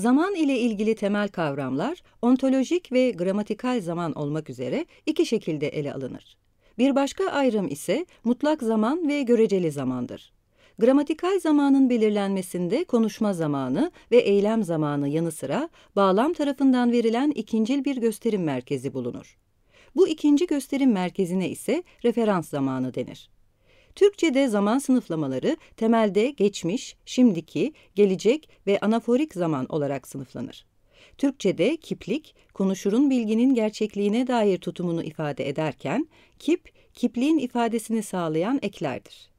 Zaman ile ilgili temel kavramlar ontolojik ve gramatikal zaman olmak üzere iki şekilde ele alınır. Bir başka ayrım ise mutlak zaman ve göreceli zamandır. Gramatikal zamanın belirlenmesinde konuşma zamanı ve eylem zamanı yanı sıra bağlam tarafından verilen ikincil bir gösterim merkezi bulunur. Bu ikinci gösterim merkezine ise referans zamanı denir. Türkçe'de zaman sınıflamaları temelde geçmiş, şimdiki, gelecek ve anaforik zaman olarak sınıflanır. Türkçe'de kiplik, konuşurun bilginin gerçekliğine dair tutumunu ifade ederken, kip, kipliğin ifadesini sağlayan eklerdir.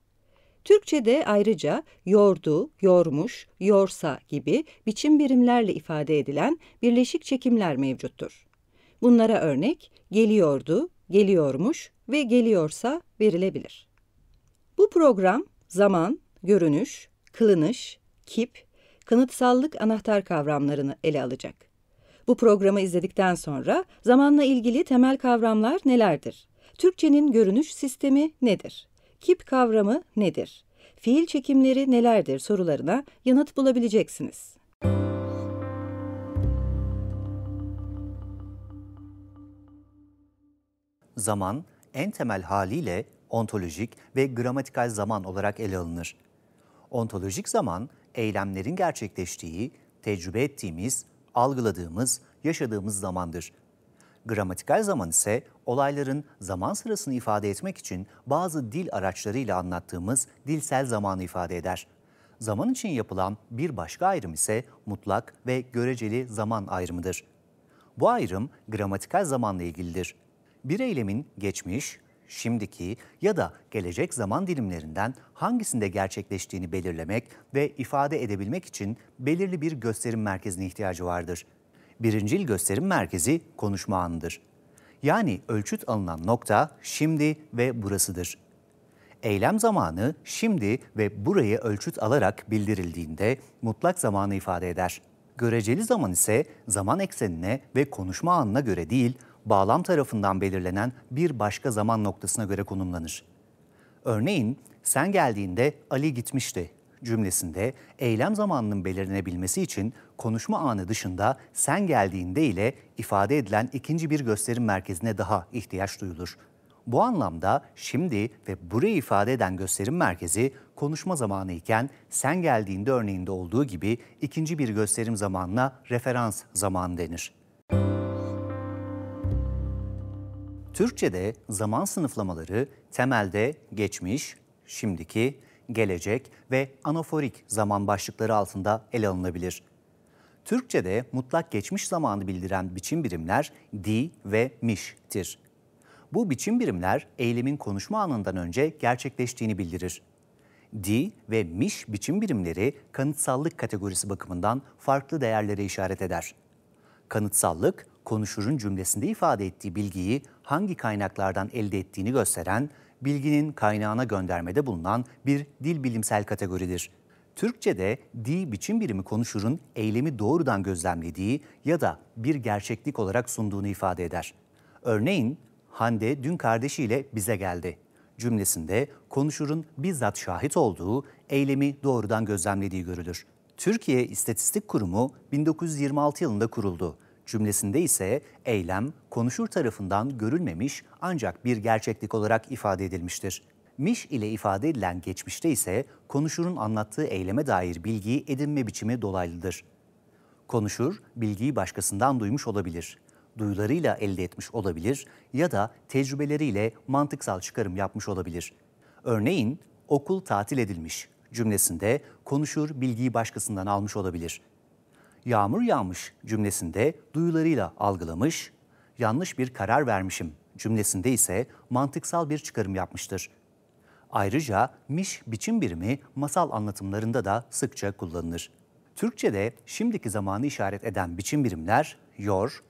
Türkçe'de ayrıca yordu, yormuş, yorsa gibi biçim birimlerle ifade edilen birleşik çekimler mevcuttur. Bunlara örnek geliyordu, geliyormuş ve geliyorsa verilebilir. Bu program zaman, görünüş, kılınış, kip, kanıtsallık anahtar kavramlarını ele alacak. Bu programı izledikten sonra zamanla ilgili temel kavramlar nelerdir? Türkçenin görünüş sistemi nedir? Kip kavramı nedir? Fiil çekimleri nelerdir sorularına yanıt bulabileceksiniz. Zaman en temel haliyle ontolojik ve gramatikal zaman olarak ele alınır. Ontolojik zaman, eylemlerin gerçekleştiği, tecrübe ettiğimiz, algıladığımız, yaşadığımız zamandır. Gramatikal zaman ise olayların zaman sırasını ifade etmek için bazı dil araçlarıyla anlattığımız dilsel zamanı ifade eder. Zaman için yapılan bir başka ayrım ise mutlak ve göreceli zaman ayrımıdır. Bu ayrım gramatikal zamanla ilgilidir. Bir eylemin geçmiş, şimdiki ya da gelecek zaman dilimlerinden hangisinde gerçekleştiğini belirlemek ve ifade edebilmek için belirli bir gösterim merkezine ihtiyacı vardır. Birincil gösterim merkezi konuşma anıdır. Yani ölçüt alınan nokta şimdi ve burasıdır. Eylem zamanı şimdi ve burayı ölçüt alarak bildirildiğinde mutlak zamanı ifade eder. Göreceli zaman ise zaman eksenine ve konuşma anına göre değil, bağlam tarafından belirlenen bir başka zaman noktasına göre konumlanır. Örneğin sen geldiğinde Ali gitmişti cümlesinde eylem zamanının belirlenebilmesi için konuşma anı dışında sen geldiğinde ile ifade edilen ikinci bir gösterim merkezine daha ihtiyaç duyulur. Bu anlamda şimdi ve burayı ifade eden gösterim merkezi konuşma zamanı iken sen geldiğinde örneğinde olduğu gibi ikinci bir gösterim zamanına referans zaman denir. Türkçe'de zaman sınıflamaları temelde geçmiş, şimdiki, gelecek ve anaforik zaman başlıkları altında ele alınabilir. Türkçe'de mutlak geçmiş zamanı bildiren biçim birimler di ve miş'tir. Bu biçim birimler eylemin konuşma anından önce gerçekleştiğini bildirir. Di ve miş biçim birimleri kanıtsallık kategorisi bakımından farklı değerlere işaret eder. Kanıtsallık, konuşurun cümlesinde ifade ettiği bilgiyi hangi kaynaklardan elde ettiğini gösteren, bilginin kaynağına göndermede bulunan bir dil bilimsel kategoridir. Türkçe'de di biçim birimi konuşurun eylemi doğrudan gözlemlediği ya da bir gerçeklik olarak sunduğunu ifade eder. Örneğin Hande dün kardeşiyle bize geldi cümlesinde konuşurun bizzat şahit olduğu, eylemi doğrudan gözlemlediği görülür. Türkiye İstatistik Kurumu 1926 yılında kuruldu cümlesinde ise eylem konuşur tarafından görülmemiş ancak bir gerçeklik olarak ifade edilmiştir. Miş ile ifade edilen geçmişte ise konuşurun anlattığı eyleme dair bilgiyi edinme biçimi dolaylıdır. Konuşur, bilgiyi başkasından duymuş olabilir, duyularıyla elde etmiş olabilir ya da tecrübeleriyle mantıksal çıkarım yapmış olabilir. Örneğin, okul tatil edilmiş cümlesinde konuşur bilgiyi başkasından almış olabilir yağmur yağmış cümlesinde duyularıyla algılamış, yanlış bir karar vermişim cümlesinde ise mantıksal bir çıkarım yapmıştır. Ayrıca miş biçim birimi masal anlatımlarında da sıkça kullanılır. Türkçe'de şimdiki zamanı işaret eden biçim birimler yor,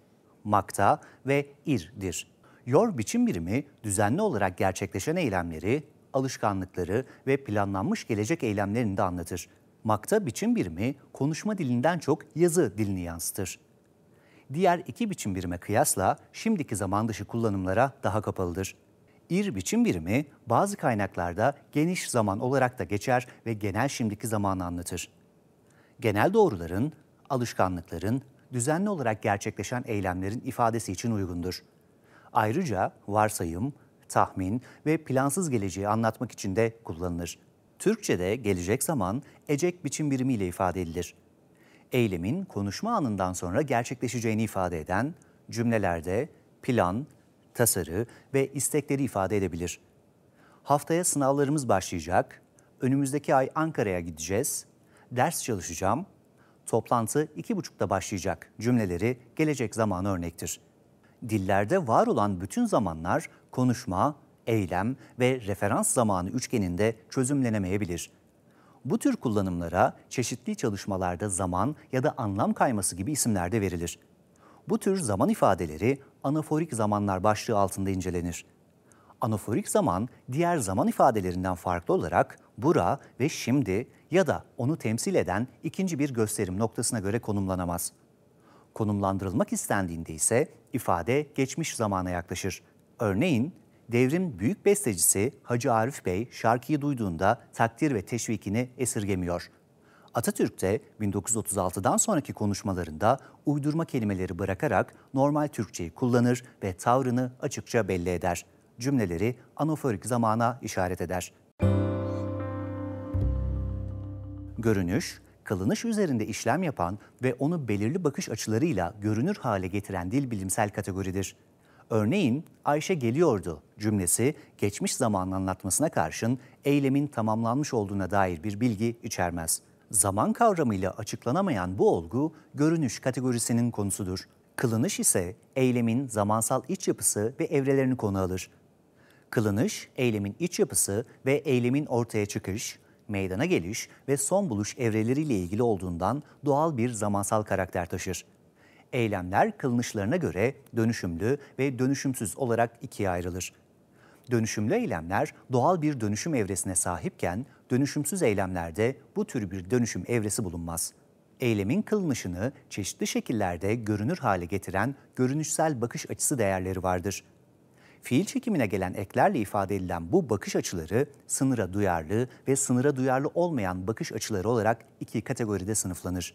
makta ve ir'dir. Yor biçim birimi düzenli olarak gerçekleşen eylemleri, alışkanlıkları ve planlanmış gelecek eylemlerini de anlatır. Makta biçim birimi konuşma dilinden çok yazı dilini yansıtır. Diğer iki biçim birime kıyasla şimdiki zaman dışı kullanımlara daha kapalıdır. İr biçim birimi bazı kaynaklarda geniş zaman olarak da geçer ve genel şimdiki zamanı anlatır. Genel doğruların, alışkanlıkların, düzenli olarak gerçekleşen eylemlerin ifadesi için uygundur. Ayrıca varsayım, tahmin ve plansız geleceği anlatmak için de kullanılır. Türkçe'de gelecek zaman ecek biçim birimiyle ifade edilir. Eylemin konuşma anından sonra gerçekleşeceğini ifade eden cümlelerde plan, tasarı ve istekleri ifade edebilir. Haftaya sınavlarımız başlayacak. Önümüzdeki ay Ankara'ya gideceğiz. Ders çalışacağım. Toplantı iki buçukta başlayacak cümleleri gelecek zamanı örnektir. Dillerde var olan bütün zamanlar konuşma, eylem ve referans zamanı üçgeninde çözümlenemeyebilir. Bu tür kullanımlara çeşitli çalışmalarda zaman ya da anlam kayması gibi isimler de verilir. Bu tür zaman ifadeleri anaforik zamanlar başlığı altında incelenir. Anaforik zaman diğer zaman ifadelerinden farklı olarak bura ve şimdi ya da onu temsil eden ikinci bir gösterim noktasına göre konumlanamaz. Konumlandırılmak istendiğinde ise ifade geçmiş zamana yaklaşır. Örneğin Devrim büyük bestecisi Hacı Arif Bey şarkıyı duyduğunda takdir ve teşvikini esirgemiyor. Atatürk de 1936'dan sonraki konuşmalarında uydurma kelimeleri bırakarak normal Türkçeyi kullanır ve tavrını açıkça belli eder. Cümleleri anoforik zamana işaret eder. Görünüş, kalınış üzerinde işlem yapan ve onu belirli bakış açılarıyla görünür hale getiren dil bilimsel kategoridir. Örneğin Ayşe geliyordu cümlesi geçmiş zaman anlatmasına karşın eylemin tamamlanmış olduğuna dair bir bilgi içermez. Zaman kavramıyla açıklanamayan bu olgu görünüş kategorisinin konusudur. Kılınış ise eylemin zamansal iç yapısı ve evrelerini konu alır. Kılınış, eylemin iç yapısı ve eylemin ortaya çıkış, meydana geliş ve son buluş evreleriyle ilgili olduğundan doğal bir zamansal karakter taşır. Eylemler kılınışlarına göre dönüşümlü ve dönüşümsüz olarak ikiye ayrılır. Dönüşümlü eylemler doğal bir dönüşüm evresine sahipken dönüşümsüz eylemlerde bu tür bir dönüşüm evresi bulunmaz. Eylemin kılınışını çeşitli şekillerde görünür hale getiren görünüşsel bakış açısı değerleri vardır. Fiil çekimine gelen eklerle ifade edilen bu bakış açıları sınıra duyarlı ve sınıra duyarlı olmayan bakış açıları olarak iki kategoride sınıflanır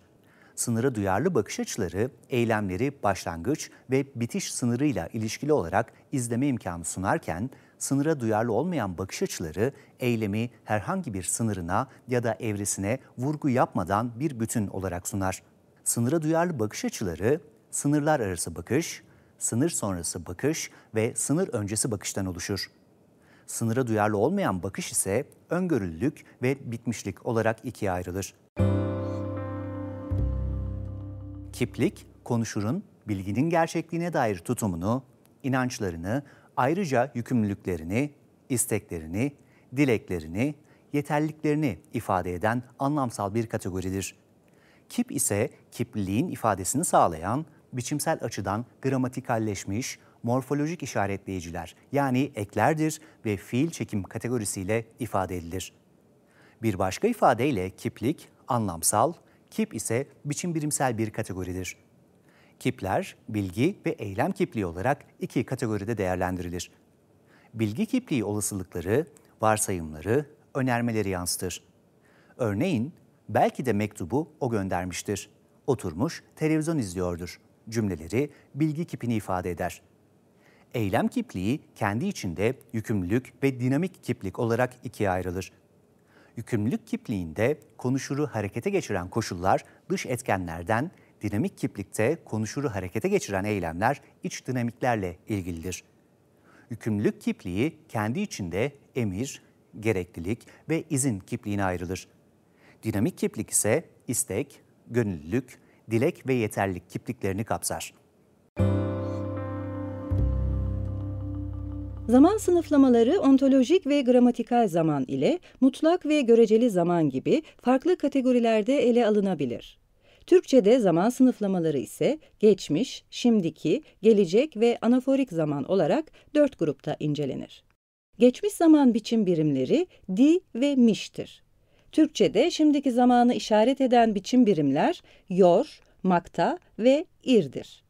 sınıra duyarlı bakış açıları eylemleri başlangıç ve bitiş sınırıyla ilişkili olarak izleme imkanı sunarken sınıra duyarlı olmayan bakış açıları eylemi herhangi bir sınırına ya da evresine vurgu yapmadan bir bütün olarak sunar. Sınıra duyarlı bakış açıları sınırlar arası bakış, sınır sonrası bakış ve sınır öncesi bakıştan oluşur. Sınıra duyarlı olmayan bakış ise öngörülülük ve bitmişlik olarak ikiye ayrılır. Müzik Kiplik, konuşurun bilginin gerçekliğine dair tutumunu, inançlarını, ayrıca yükümlülüklerini, isteklerini, dileklerini, yeterliliklerini ifade eden anlamsal bir kategoridir. Kip ise kipliliğin ifadesini sağlayan, biçimsel açıdan gramatikalleşmiş, morfolojik işaretleyiciler yani eklerdir ve fiil çekim kategorisiyle ifade edilir. Bir başka ifadeyle kiplik anlamsal, Kip ise biçim birimsel bir kategoridir. Kipler bilgi ve eylem kipliği olarak iki kategoride değerlendirilir. Bilgi kipliği olasılıkları, varsayımları, önermeleri yansıtır. Örneğin belki de mektubu o göndermiştir. Oturmuş televizyon izliyordur. Cümleleri bilgi kipini ifade eder. Eylem kipliği kendi içinde yükümlülük ve dinamik kiplik olarak ikiye ayrılır yükümlülük kipliğinde konuşuru harekete geçiren koşullar dış etkenlerden, dinamik kiplikte konuşuru harekete geçiren eylemler iç dinamiklerle ilgilidir. Yükümlülük kipliği kendi içinde emir, gereklilik ve izin kipliğine ayrılır. Dinamik kiplik ise istek, gönüllülük, dilek ve yeterlik kipliklerini kapsar. Zaman sınıflamaları ontolojik ve gramatikal zaman ile mutlak ve göreceli zaman gibi farklı kategorilerde ele alınabilir. Türkçe'de zaman sınıflamaları ise geçmiş, şimdiki, gelecek ve anaforik zaman olarak dört grupta incelenir. Geçmiş zaman biçim birimleri di ve miştir. Türkçe'de şimdiki zamanı işaret eden biçim birimler yor, makta ve irdir.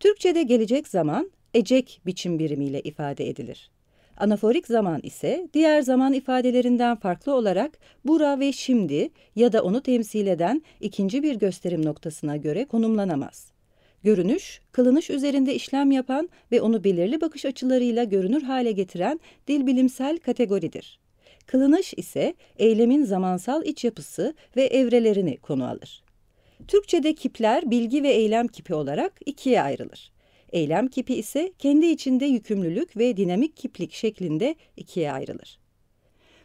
Türkçe'de gelecek zaman ecek biçim birimiyle ifade edilir. Anaforik zaman ise diğer zaman ifadelerinden farklı olarak bura ve şimdi ya da onu temsil eden ikinci bir gösterim noktasına göre konumlanamaz. Görünüş, kılınış üzerinde işlem yapan ve onu belirli bakış açılarıyla görünür hale getiren dil bilimsel kategoridir. Kılınış ise eylemin zamansal iç yapısı ve evrelerini konu alır. Türkçe'de kipler bilgi ve eylem kipi olarak ikiye ayrılır. Eylem kipi ise kendi içinde yükümlülük ve dinamik kiplik şeklinde ikiye ayrılır.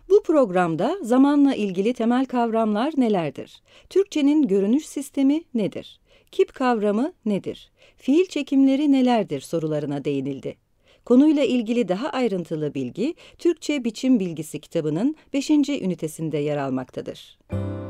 Bu programda zamanla ilgili temel kavramlar nelerdir? Türkçenin görünüş sistemi nedir? Kip kavramı nedir? Fiil çekimleri nelerdir sorularına değinildi. Konuyla ilgili daha ayrıntılı bilgi Türkçe Biçim Bilgisi kitabının 5. ünitesinde yer almaktadır. Müzik